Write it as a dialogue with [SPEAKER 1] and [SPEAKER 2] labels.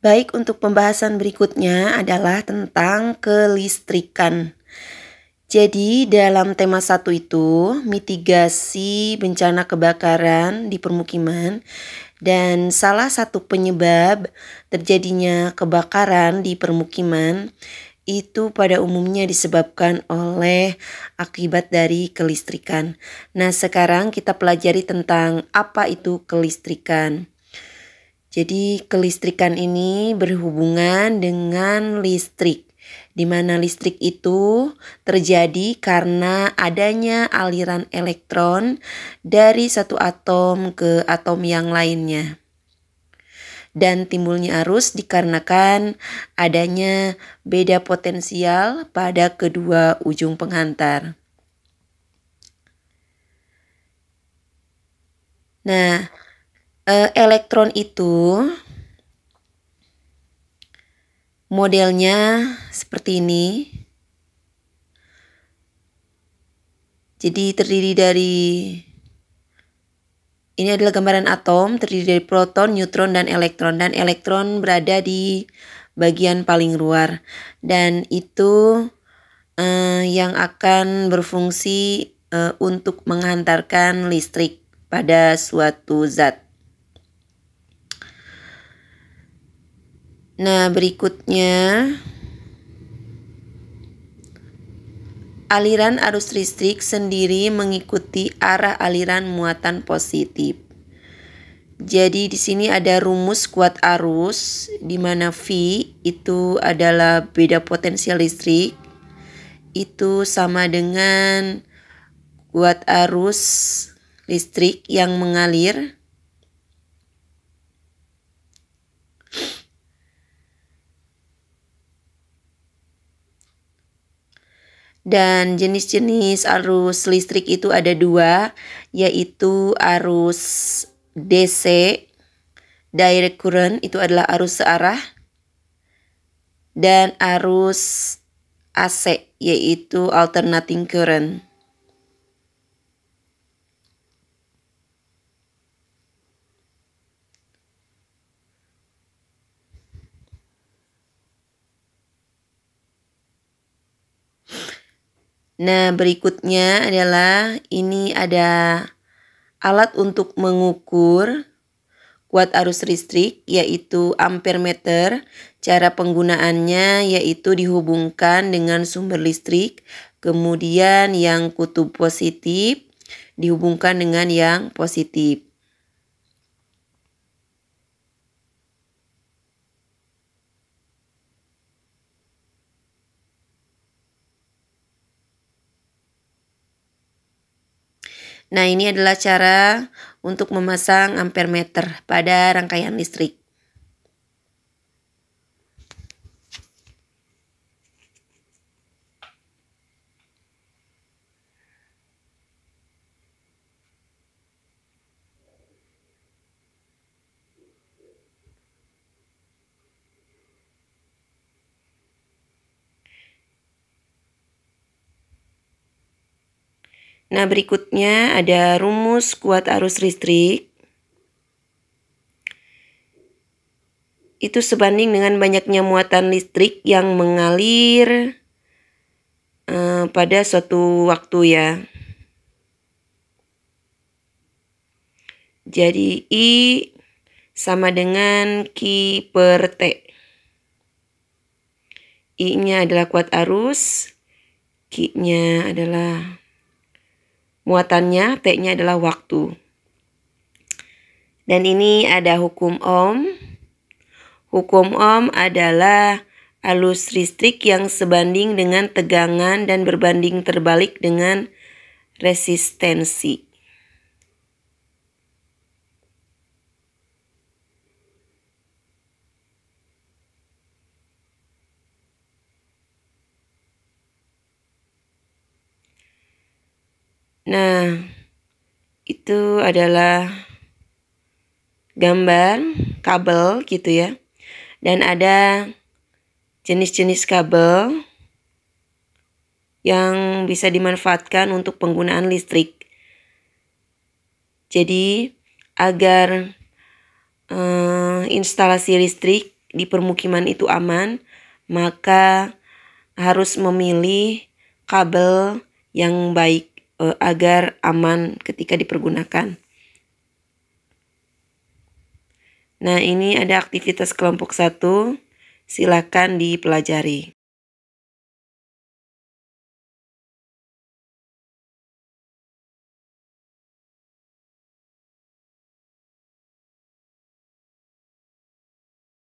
[SPEAKER 1] Baik, untuk pembahasan berikutnya adalah tentang kelistrikan. Jadi, dalam tema satu itu, mitigasi bencana kebakaran di permukiman, dan salah satu penyebab terjadinya kebakaran di permukiman itu pada umumnya disebabkan oleh akibat dari kelistrikan. Nah, sekarang kita pelajari tentang apa itu kelistrikan. Jadi kelistrikan ini berhubungan dengan listrik, di mana listrik itu terjadi karena adanya aliran elektron dari satu atom ke atom yang lainnya. Dan timbulnya arus dikarenakan adanya beda potensial pada kedua ujung penghantar. Nah, Eh, elektron itu modelnya seperti ini. Jadi terdiri dari ini adalah gambaran atom terdiri dari proton, neutron, dan elektron. Dan elektron berada di bagian paling luar. Dan itu eh, yang akan berfungsi eh, untuk menghantarkan listrik pada suatu zat. Nah, berikutnya aliran arus listrik sendiri mengikuti arah aliran muatan positif. Jadi di sini ada rumus kuat arus di mana V itu adalah beda potensial listrik itu sama dengan kuat arus listrik yang mengalir dan jenis-jenis arus listrik itu ada dua yaitu arus DC direct current itu adalah arus searah dan arus AC yaitu alternating current Nah, berikutnya adalah ini ada alat untuk mengukur kuat arus listrik yaitu ampere Cara penggunaannya yaitu dihubungkan dengan sumber listrik, kemudian yang kutub positif dihubungkan dengan yang positif. Nah, ini adalah cara untuk memasang ampermeter pada rangkaian listrik. Nah, berikutnya ada rumus kuat arus listrik. Itu sebanding dengan banyaknya muatan listrik yang mengalir uh, pada suatu waktu ya. Jadi I sama dengan Q per T. I-nya adalah kuat arus, Q-nya adalah Muatannya t nya adalah waktu. Dan ini ada hukum ohm. Hukum ohm adalah alus listrik yang sebanding dengan tegangan dan berbanding terbalik dengan resistensi. Nah, itu adalah gambar kabel gitu ya. Dan ada jenis-jenis kabel yang bisa dimanfaatkan untuk penggunaan listrik. Jadi, agar uh, instalasi listrik di permukiman itu aman, maka harus memilih kabel yang baik uh, agar aman ketika dipergunakan. Nah, ini ada aktivitas kelompok satu, silakan dipelajari.